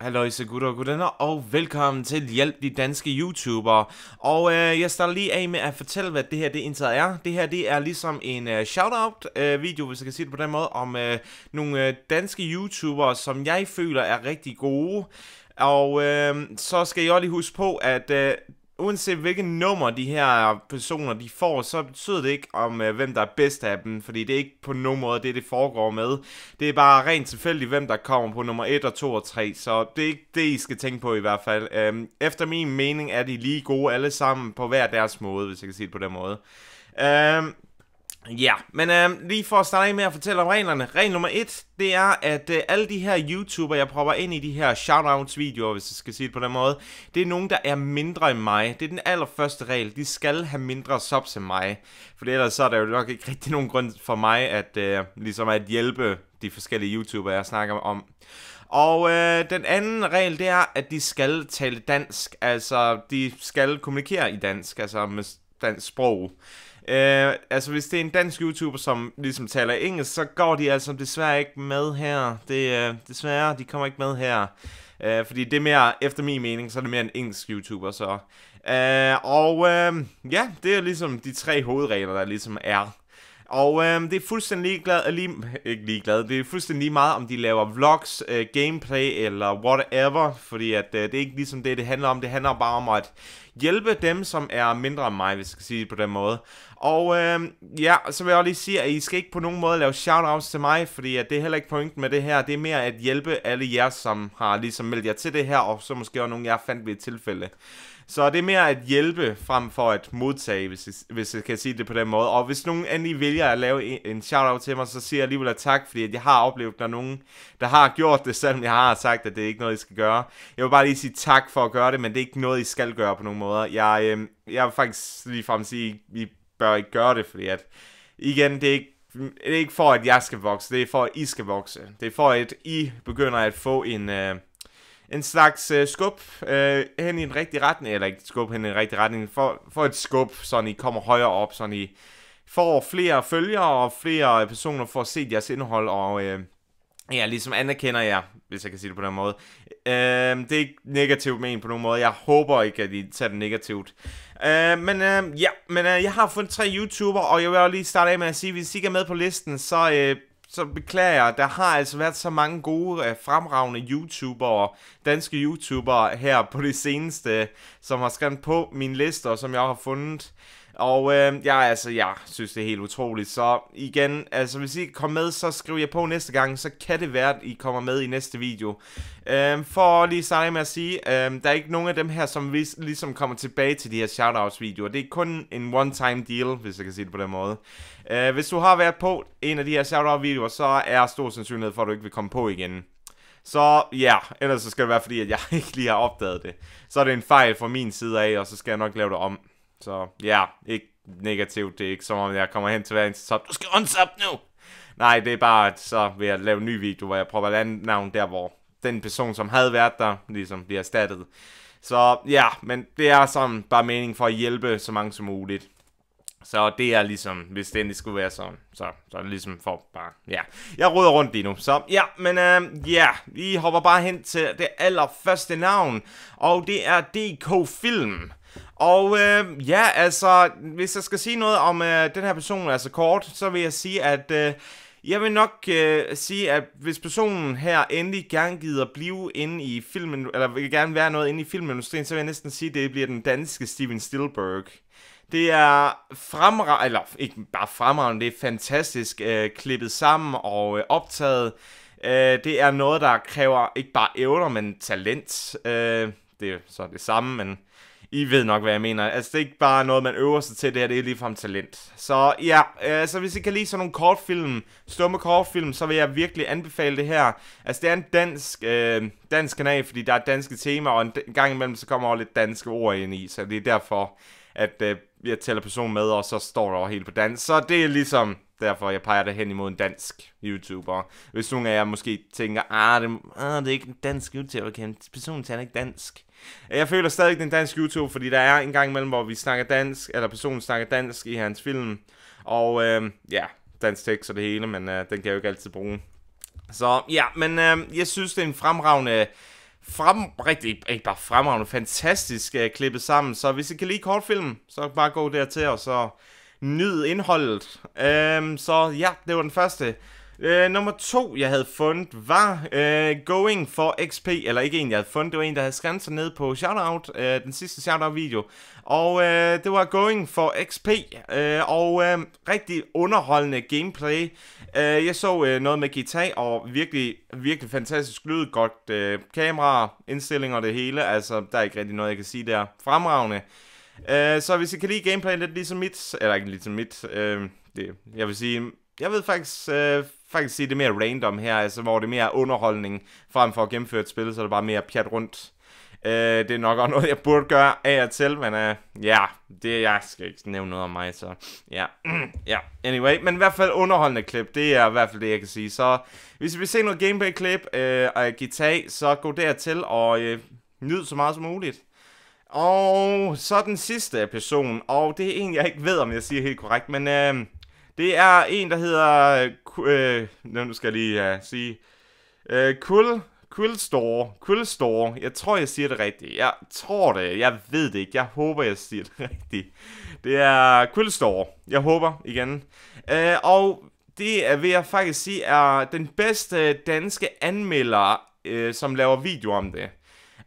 Halløjse gutter og gutter, og velkommen til Hjælp de danske YouTubere. Og øh, jeg starter lige af med at fortælle, hvad det her det indtaget er. Det her det er ligesom en øh, shout-out-video, øh, video, hvis jeg kan sige det på den måde, om øh, nogle øh, danske YouTubere, som jeg føler er rigtig gode. Og øh, så skal jeg også lige huske på, at øh, uanset hvilke nummer de her personer de får, så betyder det ikke om, øh, hvem der er bedst af dem, fordi det er ikke på nogen måde det, det foregår med. Det er bare rent tilfældigt, hvem der kommer på nummer 1 og 2 og 3, så det er ikke det, I skal tænke på i hvert fald. Øhm, efter min mening er de lige gode alle sammen på hver deres måde, hvis jeg kan sige det på den måde. Øhm, Ja, men øh, lige for at starte af med at fortælle om reglerne. Regel nummer et, det er, at øh, alle de her YouTuber, jeg propper ind i de her shoutouts-videoer, hvis jeg skal sige det på den måde, det er nogen, der er mindre end mig. Det er den allerførste regel. De skal have mindre subs end mig. For ellers så er der jo nok ikke rigtig nogen grund for mig at, øh, ligesom at hjælpe de forskellige YouTuber, jeg snakker om. Og øh, den anden regel, det er, at de skal tale dansk. Altså, de skal kommunikere i dansk. Altså, med dansk sprog. Uh, altså, hvis det er en dansk YouTuber, som ligesom taler engelsk, så går de altså desværre ikke med her. Det, uh, desværre, de kommer ikke med her. uh, fordi det er mere, efter min mening, så er det mere en engelsk YouTuber, så... Uh, og uh, ja, det er ligesom de tre hovedregler, der ligesom er og øh, det er fuldstændig ligeglad, øh, lige, ikke ligeglad, det er fuldstændig lige meget, om de laver vlogs, øh, gameplay eller whatever, fordi at, øh, det er ikke ligesom det, det handler om. Det handler bare om at hjælpe dem, som er mindre end mig, hvis jeg skal sige det på den måde. Og øh, ja, så vil jeg også lige sige, at I skal ikke på nogen måde lave shoutouts til mig, fordi at det er heller ikke pointen med det her. Det er mere at hjælpe alle jer, som har ligesom meldt jer til det her, og så måske også nogle af jer fandt ved et tilfælde. Så det er mere at hjælpe frem for at modtage, hvis jeg, hvis jeg kan sige det på den måde. Og hvis nogen endelig vælger at lave en, shout-out til mig, så siger jeg alligevel tak, fordi at jeg har oplevet, at der er nogen, der har gjort det, selvom jeg har sagt, at det er ikke noget, I skal gøre. Jeg vil bare lige sige tak for at gøre det, men det er ikke noget, I skal gøre på nogen måder. Jeg, øh, jeg vil faktisk frem sige, at I bør ikke gøre det, fordi at, igen, det er ikke det er ikke for, at jeg skal vokse, det er for, at I skal vokse. Det er for, at I begynder at få en, øh, en slags øh, skub øh, hen i en rigtig retning, eller ikke skub hen i en rigtig retning, for, for et skub, så I kommer højere op, så I får flere følgere, og flere personer får set jeres indhold, og øh, ja, ligesom anerkender jer, hvis jeg kan sige det på den måde. Øh, det er ikke negativt men på nogen måde, jeg håber ikke, at I tager det negativt. Øh, men øh, ja, men øh, jeg har fundet tre YouTuber, og jeg vil også lige starte af med at sige, at hvis I ikke er med på listen, så... Øh, så beklager jeg, der har altså været så mange gode, øh, fremragende YouTubere, danske YouTubere her på det seneste, som har skrevet på min liste, og som jeg har fundet. Og øh, jeg, altså, jeg synes, det er helt utroligt. Så igen, altså hvis I kommer med, så skriver jeg på næste gang, så kan det være, at I kommer med i næste video. Øh, for lige starte med at sige, øh, der er ikke nogen af dem her, som vis, ligesom kommer tilbage til de her shoutouts-videoer. Det er kun en one-time deal, hvis jeg kan sige det på den måde. Øh, hvis du har været på en af de her shoutout-videoer, så er stor sandsynlighed for, at du ikke vil komme på igen. Så ja, yeah, ellers så skal det være fordi, at jeg ikke lige har opdaget det. Så er det en fejl fra min side af, og så skal jeg nok lave det om. Så ja, ikke negativt. Det er ikke som om, jeg kommer hen til hver eneste top. Du skal unsub nu! Nej, det er bare, at så vil jeg lave en ny video, hvor jeg prøver et andet navn der, hvor den person, som havde været der, ligesom bliver erstattet. Så ja, men det er sådan bare mening for at hjælpe så mange som muligt. Så det er ligesom, hvis det endelig skulle være sådan, så, så er det ligesom for bare, ja. Jeg rydder rundt lige nu, så ja, men uh, ja, vi hopper bare hen til det allerførste navn, og det er DK Film. Og øh, ja, altså, hvis jeg skal sige noget om øh, den her person, altså kort, så vil jeg sige, at øh, jeg vil nok øh, sige, at hvis personen her endelig gerne gider blive inde i filmen, eller vil gerne være noget inde i filmindustrien, så vil jeg næsten sige, at det bliver den danske Steven Spielberg. Det er fremragende, eller ikke bare fremragende, det er fantastisk øh, klippet sammen og øh, optaget. Øh, det er noget, der kræver ikke bare evner, men talent. Øh, det er så det samme, men i ved nok, hvad jeg mener. Altså, det er ikke bare noget, man øver sig til. Det her, det er ligefrem talent. Så ja, øh, så hvis I kan lide sådan nogle kortfilm, stumme kortfilm, så vil jeg virkelig anbefale det her. Altså, det er en dansk, øh, dansk kanal, fordi der er danske temaer, og en gang imellem, så kommer også lidt danske ord ind i. Så det er derfor, at øh, har tæller personen med, og så står der over helt på dansk. Så det er ligesom derfor, jeg peger det hen imod en dansk YouTuber. Hvis nogen af jer måske tænker, ah, det, ah, det er ikke en dansk YouTuber, kan personen taler ikke dansk. Jeg føler stadig ikke, det er en dansk YouTube, fordi der er en gang imellem, hvor vi snakker dansk, eller personen snakker dansk i hans film. Og øh, ja, dansk tekst og det hele, men øh, den kan jeg jo ikke altid bruge. Så ja, men øh, jeg synes, det er en fremragende frem, rigtig, ikke bare fremragende, fantastisk uh, klippet sammen. Så hvis I kan lide kortfilmen, så bare gå dertil, og så nyd indholdet. Um, så ja, det var den første Øh, nummer to, jeg havde fundet, var øh, Going for XP, eller ikke en, jeg havde fundet, det var en, der havde skrevet sig ned på Shoutout, øh, den sidste Shoutout-video. Og øh, det var Going for XP, øh, og øh, rigtig underholdende gameplay. Øh, jeg så øh, noget med guitar, og virkelig, virkelig fantastisk lyd, godt øh, kamera, indstillinger det hele, altså der er ikke rigtig noget, jeg kan sige der. Fremragende. Øh, så hvis I kan lide gameplay lidt ligesom mit, eller ikke ligesom mit, øh, det, jeg vil sige, jeg ved faktisk... Øh, faktisk sige, det er mere random her, altså hvor det er mere underholdning, frem for at gennemføre et spil, så er det bare mere pjat rundt. Øh, det er nok også noget, jeg burde gøre af og til, men øh, ja, det jeg skal ikke nævne noget om mig, så ja, mm, ja, anyway. Men i hvert fald underholdende klip, det er i hvert fald det, jeg kan sige. Så hvis vi vil se noget gameplay-klip øh, og guitar, så gå dertil og øh, nyd så meget som muligt. Og så den sidste person, og det er en, jeg ikke ved, om jeg siger helt korrekt, men øh, det er en, der hedder... Øh, øh nu skal jeg lige uh, sige... Øh, Kul... Kulstore. Kulstore. Jeg tror, jeg siger det rigtigt. Jeg tror det. Jeg ved det ikke. Jeg håber, jeg siger det rigtigt. Det er Kulstore. Jeg håber igen. Øh, og det vil jeg faktisk sige er den bedste danske anmelder, øh, som laver video om det.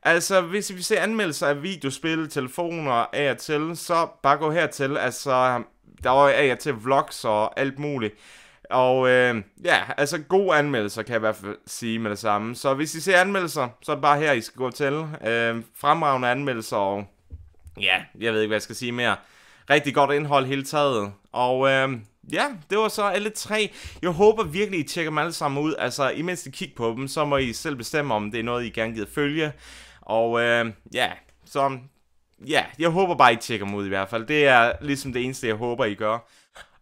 Altså, hvis vi ser anmeldelser af videospil, telefoner af og til, så bare gå hertil. Altså, der var af og til vlogs og alt muligt. Og øh, ja, altså gode anmeldelser kan jeg i hvert fald sige med det samme. Så hvis I ser anmeldelser, så er det bare her, I skal gå til. Øh, fremragende anmeldelser og ja, jeg ved ikke, hvad jeg skal sige mere. Rigtig godt indhold hele taget. Og øh, ja, det var så alle tre. Jeg håber virkelig, I tjekker dem alle sammen ud. Altså, imens I kigger på dem, så må I selv bestemme, om det er noget, I gerne gider følge. Og øh, ja, så ja, jeg håber bare, I tjekker mod i hvert fald. Det er ligesom det eneste, jeg håber, I gør.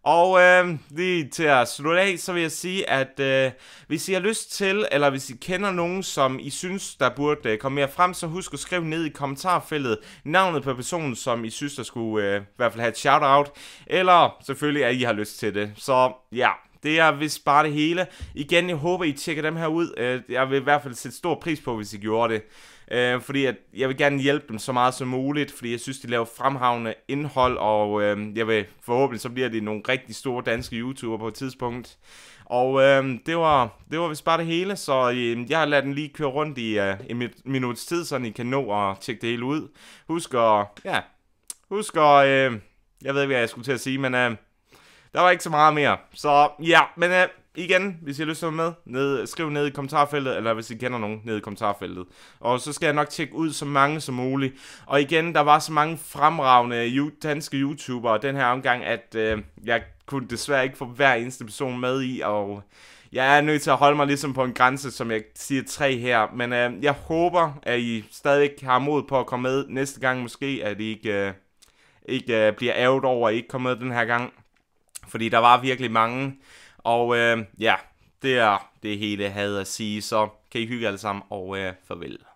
Og øh, lige til at slutte af, så vil jeg sige, at øh, hvis I har lyst til, eller hvis I kender nogen, som I synes, der burde øh, komme mere frem, så husk at skrive ned i kommentarfeltet navnet på personen, som I synes, der skulle øh, i hvert fald have et shout-out, eller selvfølgelig, at I har lyst til det. Så ja, det er vist bare det hele. Igen, jeg håber, I tjekker dem her ud. Øh, jeg vil i hvert fald sætte stor pris på, hvis I gjorde det. Øh, fordi at jeg vil gerne hjælpe dem så meget som muligt, fordi jeg synes, de laver fremhavende indhold, og øh, jeg vil forhåbentlig, så bliver de nogle rigtig store danske YouTuber på et tidspunkt. Og øh, det, var, det var vist bare det hele, så øh, jeg har ladet den lige køre rundt i øh, en minuts tid, så I kan nå at tjekke det hele ud. Husk at, ja, husk at, øh, jeg ved ikke, hvad jeg skulle til at sige, men... Øh, der var ikke så meget mere. Så ja, men øh, igen, hvis I har lyst til at med, ned, skriv ned i kommentarfeltet, eller hvis I kender nogen, ned i kommentarfeltet. Og så skal jeg nok tjekke ud så mange som muligt. Og igen, der var så mange fremragende danske YouTubere den her omgang, at øh, jeg kunne desværre ikke få hver eneste person med i, og jeg er nødt til at holde mig ligesom på en grænse, som jeg siger tre her. Men øh, jeg håber, at I stadig har mod på at komme med næste gang måske, at I ikke, øh, ikke øh, bliver ærget over, at I ikke kommer med den her gang fordi der var virkelig mange. Og øh, ja, det er det hele, jeg havde at sige, så kan I hygge alle sammen, og øh, farvel.